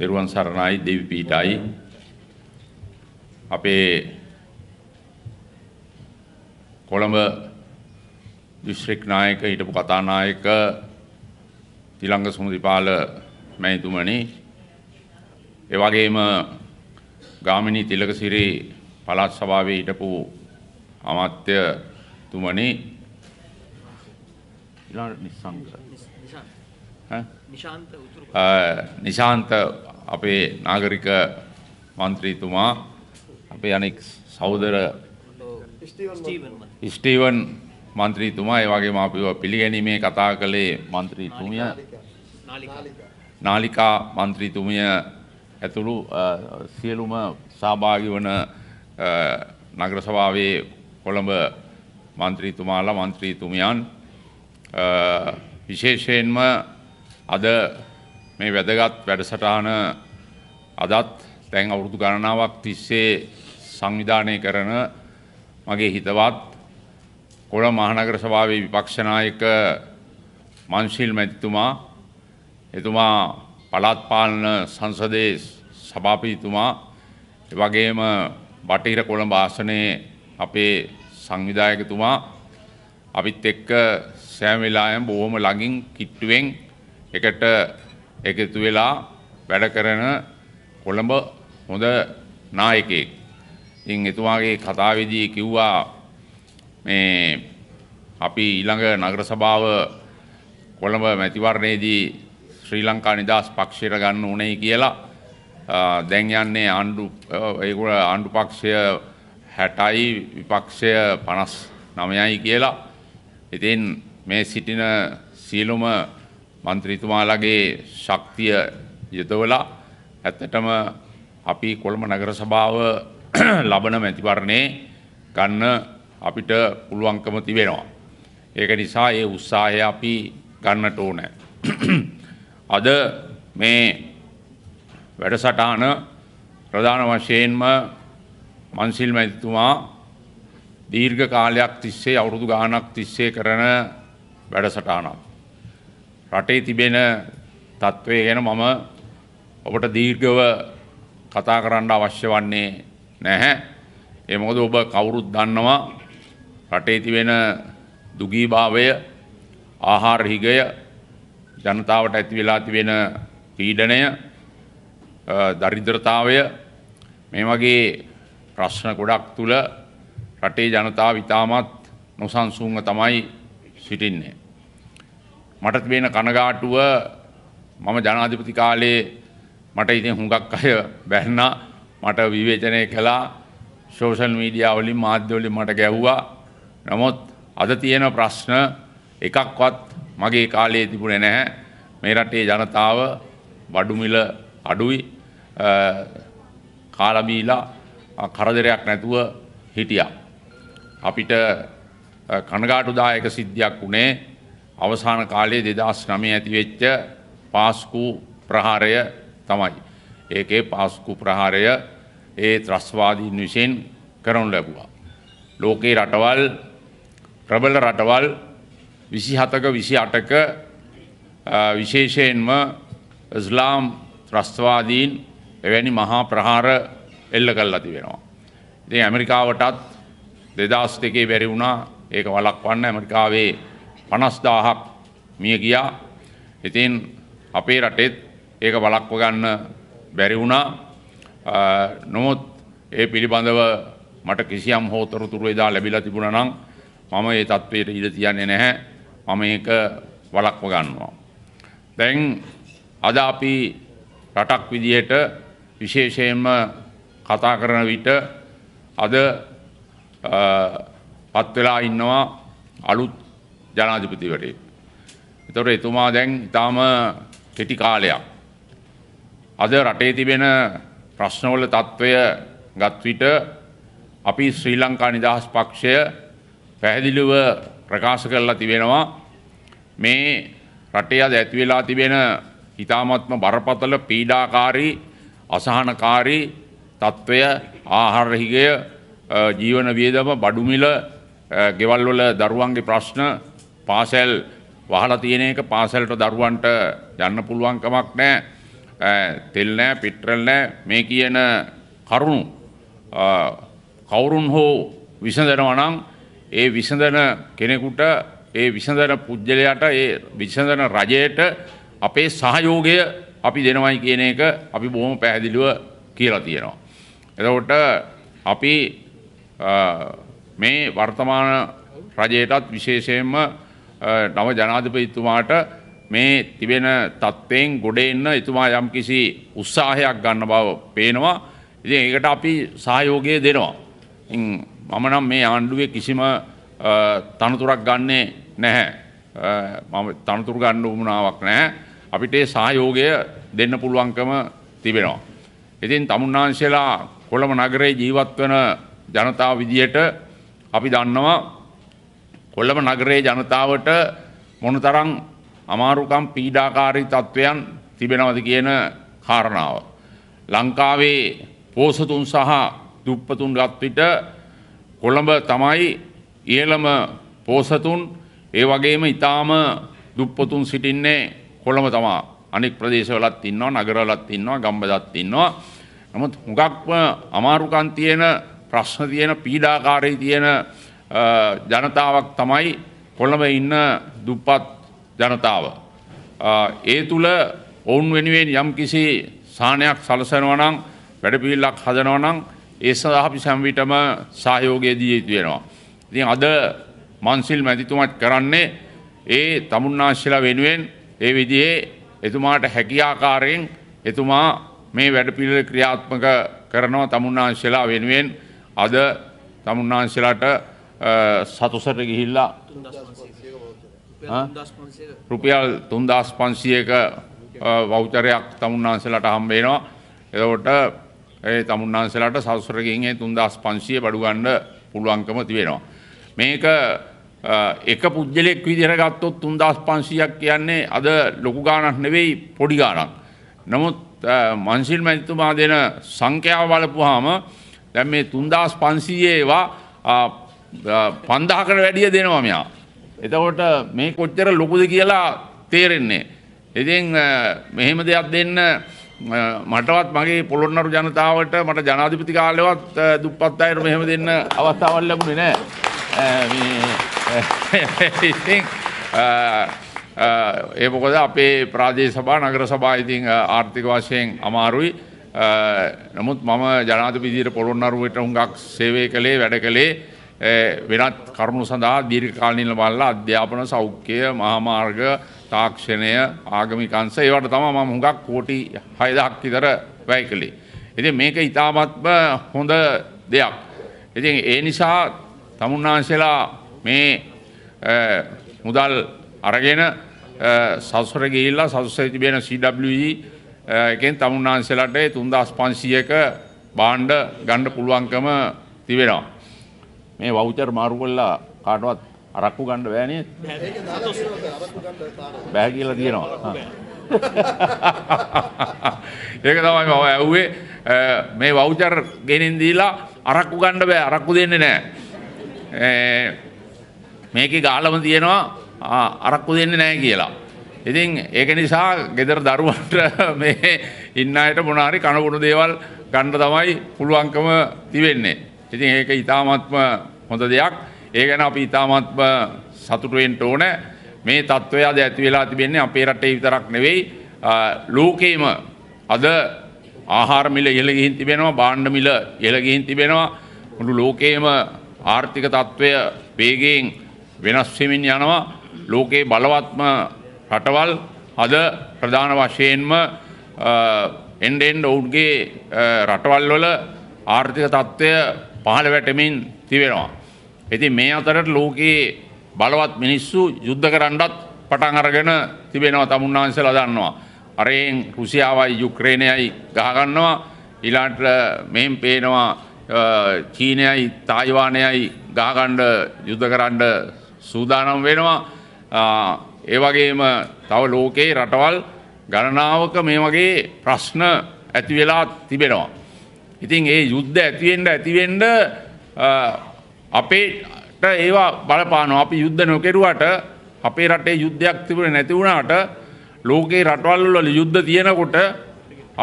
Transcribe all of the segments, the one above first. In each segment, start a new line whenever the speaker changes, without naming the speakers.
තෙරුවන් සරණයි දෙවි පීඨයි අපේ කොළඹ දිස්ත්‍රික් නායක හිටපු කතානායක තිලංග සුමදිපාල මැතිතුමනි ඒ වගේම ගාමිණී තිලකසිරි පළාත් සභාවේ හිටපු අමාත්‍ය තුමනි ඊළඟ නිසංග නිශාන්ත උතුරු නිශාන්ත අපේ නාගරික මන්ත්‍රීතුමා අපේ අනෙක් සහෝදර ස්ටීවන් මන්ත්‍රීතුමා ඒ වගේම අපිව පිළිගැනීමේ කතා කළේ මන්ත්‍රීතුමිය නාලිකා මන්ත්‍රීතුමිය ඇතුළු සියලුම සහභාගී වන නගර සභාවේ කොළඹ මන්ත්‍රීතුමාලා මන්ත්‍රීතුමියන් විශේෂයෙන්ම අද මේ වැදගත් වැඩසටාන අදත් තැන් අවුරුදු ගණනාවක් තිස්සේ සංවිධානය කරන මගේ හිතවත් කොළ මහනගර සභාවේ විපක්ෂනායක මන්සිල් මැතිතුමා එතුමා පළාත් පාලන සංසදයේ සභාපතිතුමා එවැගේම බටහිර කොළඹ ආසනයේ අපේ සංවිධායකතුමා අපිත් එක්ක සෑම වෙලාවෙම බොහොම ළඟින් කිට්ටුවෙන් එකට එකතු වෙලා වැඩ කරන කොළඹ හොඳ නායකයෙක්. ඉතින් එතුමාගේ කතාවේදී කිව්වා මේ අපි ඊළඟ නගර සභාව කොළඹ මැතිවරණයේදී ශ්‍රී ලංකා නිදහස් පක්ෂයට ගන්න උනේ කියලා දැන් යන්නේ ආණ්ඩු ඒගොල්ල ආණ්ඩු පක්ෂය 60යි විපක්ෂය 59යි කියලා. ඉතින් මේ සිටින සියලුම මන්ත්‍රීතුමාලගේ ශක්තිය යොදවලා ඇත්තටම අපි කොළඹ නගර සභාව ලබන මැතිවරණේ ගන්න අපිට පුළුවන්කම තිබෙනවා. ඒක නිසා ඒ උත්සාහය අපි ගන්නට ඕනෑ. අද මේ වැඩසටාන ප්‍රධාන වශයෙන්ම මන්සිල් මැතිතුමා දීර්ඝ කාලයක් තිස්සේ අවුරුදු ගානක් තිස්සේ කරන වැඩසටානක්. රටේ තිබෙන තත්ත්වය ගැන මම ඔබට දීර්ඝව කතා කරන්න අවශ්‍ය වන්නේ නැහැ. ඒ මොකද ඔබ කවුරුත් දන්නවා රටේ තිබෙන දුගීභාවය ආහාර හිගය ජනතාවට ඇති වෙලා තිබෙන පීඩනය දරිද්‍රතාවය මේ වගේ ප්‍රශ්න ගොඩක් තුල රටේ ජනතාව ඉතාමත් නොසන්සුන්ව තමයි සිටින්නේ මට තිබෙන කනගාටුව මම ජනාධිපති කාලේ මට ඉතින් හුඟක් අය බැන්නා මට විවේචනය කළා සෝෂල් මීඩියා වලින් මාධ්‍ය වලින් මට ගැහුවා නමුත් අද තියෙන ප්‍රශ්න එකක්වත් මගේ කාලයේ තිබුණේ නැහැ මේ රටේ ජනතාව බඩු මිල අඩුයි කාලා බීලා කරදරයක් නැතුව හිටියා අපිට කනගාටුදායක සිද්ධියක් උනේ අවසාන කාලයේ දෙදස් නමේ ඇතිවෙච්ච පාස්කු ප්‍රහාරය තමයි. ඒකේ පාස්කු ප්‍රහාරය ඒ ත්‍රස්වාදීන් විසින් කරනු ලැබුවා. ලෝකයේ රටවල් ප්‍රබල රටවල් විසි හතක විසි අටක විශේෂයෙන්ම ඉස්ලාම් ත්‍රස්වාදීන් එවැනි මහා ප්‍රහාර එල්ල කල් ඇති වෙනවා. ඉතින් ඇමරිකාවටත් දෙදස් දෙකේ බැරි වුණා ඒක වලක්වන්න ඇමරිකාවේ 50000ක් මිය ගියා. ඉතින් අපේ රටෙත් ඒක වළක්ව ගන්න බැරි වුණා. නමුත් ඒ පිළිබඳව මට කිසියම් හෝ තොරතුරු එදා ලැබිලා තිබුණා නම් මම ඒ தത്വයට ඉඩ තියන්නේ නැහැ. මම ඒක වළක්ව ගන්නවා. දැන් අද අපි රටක් විදියට විශේෂයෙන්ම කතා කරන විට අද පත් වෙලා ඉන්නවා අලුත් ජනාධිපතිවරේ. එතොට එතුමා දැන් ඉතාම කෙටි කාලයක්. අද රටේ තිබෙන ප්‍රශ්නවල තත්ත්වය ගත්විට අපි ශ්‍රී ලංකා නිදහස් පක්ෂය පැහැදිලිව ප්‍රකාශ කරලා තිබෙනවා මේ රටේ අද ඇතිවෙලා තිබෙන ඉතාමත්ම බරපතල පීඩාකාරී අසහනකාරී තත්ත්වය ආහාරහිගය ජීවන වියදම බඩුමිල ගෙවල්වල දරුවන්ගේ ප්‍රශ්න පාසැල් වහලා තියෙන එක පාසැල්ට දරුවන්ට යන්න පුළුවන් කමක් නැහැ. තෙල් නැහැ, පිටරල් නැහැ. මේ කියන කරුණු කවුරුන් හෝ විසඳනවා නම් ඒ විසඳන කෙනෙකුට ඒ විසඳන පුද්ගලයාට ඒ විසඳන රජයට අපේ සහයෝගය අපි දෙනවයි කියන එක අපි බොහොම පැහැදිලිව කියලා තියෙනවා. එතකොට අපි මේ වර්තමාන රජයටත් විශේෂයෙන්ම නව ජනාධිපතිතුමාට මේ තිබෙන තත්ත්වයෙන් ගොඩ එන්න එතුමා යම් කිසි උත්සාහයක් ගන්න බව පේනවා. ඉතින් ඒකට අපි සහයෝගය දෙනවා. මම නම් මේ ආණ්ඩුවේ කිසිම තනතුරක් ගන්නේ නැහැ. මම තනතුරු ගන්න උවමනාවක් නැහැ. අපිට ඒ සහයෝගය දෙන්න පුළුවන්කම තිබෙනවා. ඉතින් තමුන්නාන්සේලා කොළඹ නගරේ ජීවත් වෙන ජනතාව විදියට අපි දන්නවා කොල්ලම නගරයේ ජනතාවට මොනතරම් අමාරුකම් පීඩාකාරී තත්ත්වයන් තිබෙනවද කියන කාරණාව. ලංකාවේ පෝසතුන් සහ දුප්පතුන් ගත්විට කොළඹ තමයි ඉහළම පෝසතුන් ඒ වගේම ඉතාම දුප්පතුන් සිටින්නේ කොළඹ තමා අනෙක් ප්‍රදේශවලත් ඉන්නවා නගරවලත් ඉන්නවා ගම්බදත් ඉන්නවා නමුත් හුඟක්ම අමාරුකම් තියෙන ප්‍රශ්න තියෙන පීඩාකාරී තියෙන ජනතාවක් තමයි කොළඹ ඉන්න දුප්පත් ජනතාව. ඒ තුළ ඔවුන් වෙනුවෙන් යම් කිසි සානයක් සලසනවනං වැඩපිල්ලක් හදනවනං ඒ සඳහපි සැම්විටම සහයෝගය දී යුතු වෙනවා. ඉතින් අද මන්සිල් මැතිතුමත් කරන්නේ ඒ තමුන්නාශිලා වෙනුවෙන් ඒ විදිහේ එතුමාට හැකියාකාරයෙන් එතුමා මේ වැඩපිළිවෙල ක්‍රියාත්මක කරනවා තමුන්නාංශලා වෙනුවෙන් අද තමුන්නාංශලාට සතුසට ගිහිල්ලා රුපියල් තුන්දස් පන්සියක වෞචරයක් තමුන්නාන්සලට හම්බේනවා. එදකොට ඒ තමුන්නාන්සලට සෞසරකින්ගේ තුන්දස් පන්සිය බඩුගන්න පුළුවන්කම තිබෙනවා. මේක එක පුද්ගලෙක් විදිහට ගත්තොත් තුන්දස් පන්සියක් කියන්නේ අද ලොකු ගානක් නෙවෙයි පොඩි ගානක්. නමුත් මන්සිල් මැතිතුමා දෙන සංඛ්‍යාව බලපුවාම දැන් මේ තුන්දස් පන්සියේවා පන්දහකට වැඩිය දෙනවා මෙයා. එතකොට මේ කොච්චර ලොකුද කියලා තේරෙන්නේ. ඉතින් මෙහෙම දෙයක් දෙන්න මටවත් මගේ පොළොන්නරු ජනතාවට මට ජනාධිපති කාලෙවත් දුප්පත් අයට මෙහෙම දෙන්න අවස්ථාවක් ලැබුණේ නැහැ. ඉතින් ඒ මොකද අපේ ප්‍රාදේශ සභා නගර සභා ඉතින් ආර්ථික වශයෙන් අමාරුයි. නමුත් මම ජනාධිපති විදියට පොළොන්නරුවට හුඟක් සේවය කළේ වැඩ කළේ වෙනත් කරුණු සඳහා දීර්කාලනිල බල්ල අධ්‍යාපන සෞඛ්‍යය මහමාර්ග තාක්ෂණය ආගමිකන්ස ඒවට තම ම හුඟක් කෝටි හයදහක්කි දර වැය කළේ. එති මේක ඉතාමත්ම හොඳ දෙයක්. ඉතින් ඒ නිසා තමුන්නාන්සේලා මේ මුදල් අරගෙන සසර ගිහිල්ලා සසුසේ තිබෙන CWE එකෙන් තමුන්නාන්සේලාට තුන්දස් පන්සියක බාණ්ඩ ගණ්ඩ පුළුවන්කම තිබෙනවා. මේ වවුචර් මාරු කළා කාටවත් අරක්කු ගන්න බෑ නේද? බෑ කියලා තියෙනවා. ඒක තමයි මම ඇහුවේ මේ වවුචර් ගෙනින් දීලා අරක්කු ගන්න බෑ අරක්කු දෙන්නේ නැහැ. මේකේ ගාලම තියෙනවා අරක්කු දෙන්නේ නැහැ කියලා. ඉතින් ඒක නිසා ගෙදර දරුවන්ට මේ ඉන්න අයට මොන හරි කනබුණු දේවල් ගන්න තමයි පුළුවන්කම තිබෙන්නේ. ඉතින් ඒක ඊටාත්ම හොඳ දෙයක් ඒ ගැන අපි ඉතාමත්ම සතුටුවෙන්ට ඕන මේ තත්ත්වය අද ඇති වෙලා තිබෙන්නේ අපේ රටේ විතරක් නෙවෙයි ලෝකේම අද ආහාර මිල ඉහළ ගිහින් තිබෙනවා භාණ්ඩ මිල ඉහළ ගිහින් තිබෙනවා මුළු ලෝකේම ආර්ථික තත්ත්වය වේගයෙන් වෙනස් වෙමින් යනවා ලෝකේ බලවත්ම රටවල් අද ප්‍රධාන වශයෙන්ම එන්ඩ එන්ඩ ඔවුන්ගේ රටවල් වල ආර්ථික තත්ත්වය පහළ වැටමින් තිබෙනවා ඉතින් මේ අතරට ලෝකයේ බලවත් මිනිස්සු යුද්ධ කරන්නත් පටන් අරගෙන තිබෙනවා තමුන්නාන්සලා දන්නවා. අරයෙන් රුසියාවයි යුක්‍රේනයයි ගහගන්නවා ඊළාට මෙහෙම පේනවා චීනයයි තායිවානයයි ගහගණ්ඩ යුද්ධ කරන්න සූදානම් වෙනවා ඒ වගේම තව ලෝකයේ රටවල් ගණනාවක මේ වගේ ප්‍රශ්න ඇති වෙලා තිබෙනවා. ඉතින් ඒ යුද්ධ ඇතිවෙන්න ඇතිවෙන්න අපේට ඒවා බලපානවා අපි යුද්ධ නොකෙරුවට අපේ රටේ යුද්ධයක් තිබුණේ නැති වුණාට ලෝකේ රටවල් වල යුද්ධ තියෙනකොට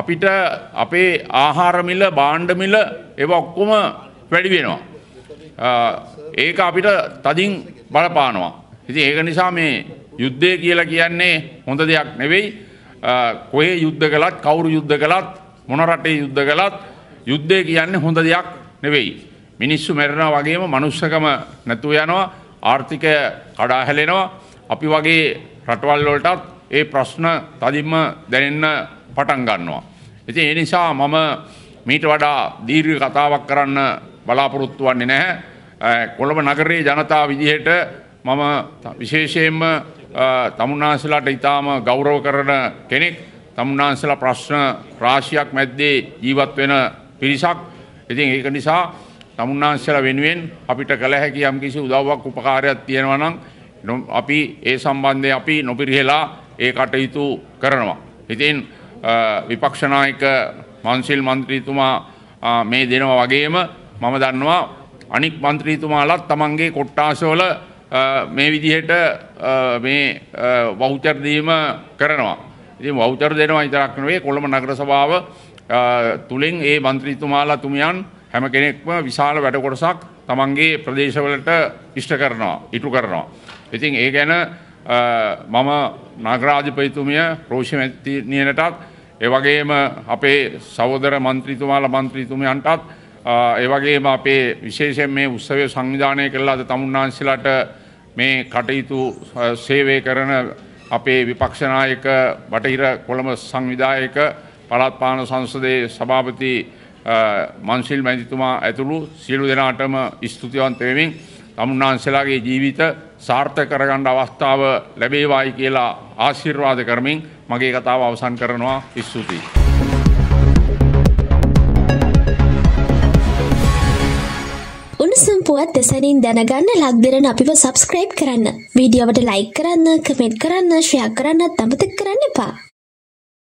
අපිට අපේ ආහාර මිල භාණ්ඩ මිල ඒවා ඔක්කොම වැඩි වෙනවා. ඒක අපිට තදින් බලපානවා. ඉතින් ඒක නිසා මේ යුද්ධය කියලා කියන්නේ හොඳ දෙයක් නෙවෙයි. කොහේ යුද්ධ කළත් කවුරු යුද්ධ කළත් මොන රටේ යුද්ධ කළත් යුද්ධය කියන්නේ හොඳ දෙයක් නෙවෙයි. මිනිස්සු මැරෙනවා වගේම මනුස්සකම නැතුව යනවා ආර්ථිකය කඩාහැලෙනවා අපි වගේ රටවල් වලටත් ඒ ප්‍රශ්න තදින්ම දැනෙන්න පටන් ගන්නවා. ඉතින් ඒ නිසා මම මීට වඩා දීර්ඝ කතාවක් කරන්න බලාපොරොත්තු වෙන්නේ නැහැ. කොළඹ නගරයේ ජනතාව විදිහට මම විශේෂයෙන්ම තමුන්නාන්සලාට ඉතාම ගෞරව කරන කෙනෙක්. තමුන්නාන්සලා ප්‍රශ්න රාශියක් මැද්දේ ජීවත් වෙන පිරිසක්. ඉතින් ඒක නිසා තමුන්නාංශලා වෙනුවෙන් අපිට කළ හැකි යම්කිසි උදව්වක් උපකාරයක් තියෙනවා නම් අපි ඒ සම්බන්ධයෙන් අපි නොපිරිහෙලා ඒ කටයුතු කරනවා. ඉතින් විපක්ෂ නායක මන්සිල් മന്ത്രിතුමා මේ දෙනවා වගේම මම දන්නවා අනික් മന്ത്രിතුමාලත් තමන්ගේ කොට්ටාසවල මේ විදිහට මේ වවුචර් දීම කරනවා. ඉතින් වවුචර් දෙනවා විතරක් නෙවෙයි කොළඹ නගර සභාව තුලින් ඒ മന്ത്രിතුමාලා තුමියන් හැම කෙනෙක්ම විශාල වැඩ කොටසක් තමන්ගේ ප්‍රදේශවලට ඉෂ්ට කරනවා ඉටු කරනවා. ඉතින් ඒ ගැන මම නගරාජපතිතුමිය ප්‍රෝෂිමැතිනියනටත් ඒ වගේම අපේ සහෝදර මන්ත්‍රීතුමාලා මන්ත්‍රීතුමයන්ටත් ඒ වගේම අපේ විශේෂයෙන් මේ උත්සවය සංවිධානය කළාද තමුන්නාන්සලාට මේ කටයුතු සේවය කරන අපේ විපක්ෂ නායක බටහිර කොළඹ සංවිධායක පළාත් පාලන සංසදයේ සභාපති මන්සිල් මැතිතුමා ඇතුළු සියලු දෙනාටම ස්තුතිවන්ත වෙමින් තමුන්නාන්සලාගේ ජීවිත සාර්ථක කරගන්න අවස්ථාව ලැබේවායි කියලා ආශිර්වාද කරමින් මගේ කතාව අවසන් කරනවා ස්තුතියි. උණුසුම් පුවත් දෙසැනින් දැනගන්න ලක්දිරන අපිව සබස්ක්‍රයිබ් කරන්න. වීඩියෝවට ලයික් කරන්න කමෙන්ට් කරන්න ශ්‍රයක් කරන්නත් අමතක කරන්න එපා.